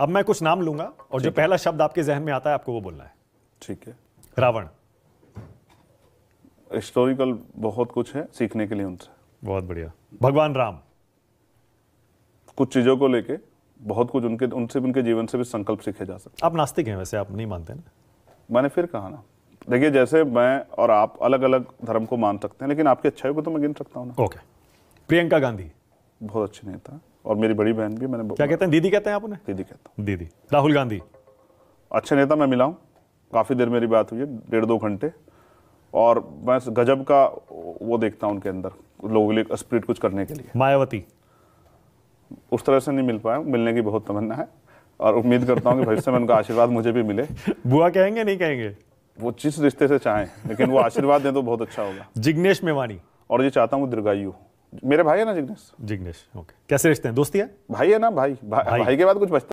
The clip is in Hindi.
अब मैं कुछ नाम लूंगा और जो पहला शब्द आपके जहन में आता है आपको वो बोलना है ठीक है रावण हिस्टोरिकल बहुत कुछ है सीखने के लिए उनसे बहुत बढ़िया भगवान राम कुछ चीज़ों को लेके बहुत कुछ उनके उनसे उनके जीवन से भी संकल्प सीखे जा सकते आप नास्तिक हैं वैसे आप नहीं मानते ना मैंने फिर कहा ना देखिए जैसे मैं और आप अलग अलग धर्म को मान सकते हैं लेकिन आपकी अच्छाई को तो मैं गिन सकता हूँ ना ओके प्रियंका गांधी बहुत अच्छी नेता और मेरी बड़ी बहन भी मैंने क्या कहते हैं दीदी कहते हैं आप उन्हें दीदी कहता हूँ दीदी राहुल गांधी अच्छे नेता मैं मिला हूँ काफ़ी देर मेरी बात हुई है डेढ़ दो घंटे और मैं गजब का वो देखता हूँ उनके अंदर लोगों के लिए स्प्रिट कुछ करने के लिए मायावती उस तरह से नहीं मिल पाया मिलने की बहुत तमन्ना है और उम्मीद करता हूँ कि भविष्य में उनका आशीर्वाद मुझे भी मिले बुआ कहेंगे नहीं कहेंगे वो जिस रिश्ते से चाहें लेकिन वो आशीर्वाद दें तो बहुत अच्छा होगा जिग्नेश मेवानी और ये चाहता हूँ दीर्घायु मेरे भाई है ना जिग्नेश जिग्नेश ओके कैसे रिश्ते हैं दोस्ती है भाई है ना भाई भा, भाई, भाई के बाद कुछ बचता